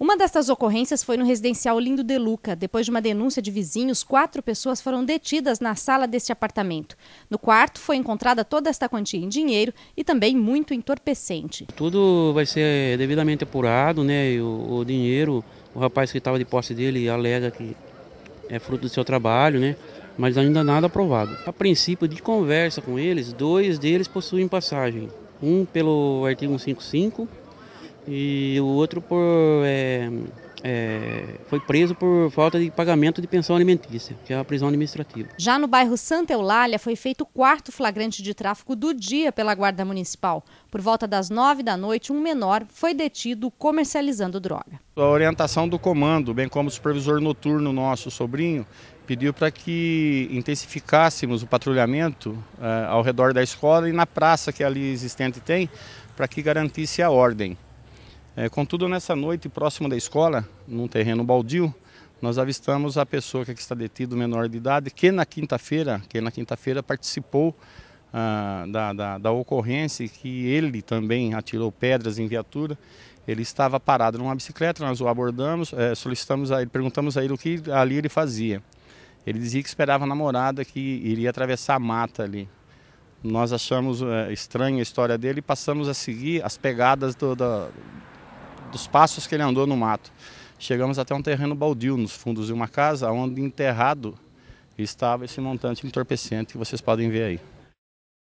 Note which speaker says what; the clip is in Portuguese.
Speaker 1: Uma destas ocorrências foi no residencial Lindo de Luca. Depois de uma denúncia de vizinhos, quatro pessoas foram detidas na sala deste apartamento. No quarto foi encontrada toda esta quantia em dinheiro e também muito entorpecente.
Speaker 2: Tudo vai ser devidamente apurado, né? O, o dinheiro, o rapaz que estava de posse dele alega que é fruto do seu trabalho, né? Mas ainda nada aprovado. A princípio de conversa com eles, dois deles possuem passagem. Um pelo artigo 155 e o outro por é, é, foi preso por falta de pagamento de pensão alimentícia, que é a prisão administrativa.
Speaker 1: Já no bairro Santa Eulália foi feito o quarto flagrante de tráfico do dia pela Guarda Municipal. Por volta das nove da noite, um menor foi detido comercializando droga.
Speaker 3: A orientação do comando, bem como o supervisor noturno nosso, sobrinho, pediu para que intensificássemos o patrulhamento eh, ao redor da escola e na praça que ali existente tem, para que garantisse a ordem. É, contudo, nessa noite, próximo da escola, num terreno baldio, nós avistamos a pessoa que aqui está detido, menor de idade, que na quinta-feira, que na quinta-feira participou ah, da, da, da ocorrência que ele também atirou pedras em viatura. Ele estava parado numa bicicleta, nós o abordamos, é, solicitamos a ele, perguntamos a ele o que ali ele fazia. Ele dizia que esperava a namorada que iria atravessar a mata ali. Nós achamos é, estranha a história dele e passamos a seguir as pegadas do, do, dos passos que ele andou no mato. Chegamos até um terreno baldio nos fundos de uma casa, onde enterrado estava esse montante entorpecente que vocês podem ver aí.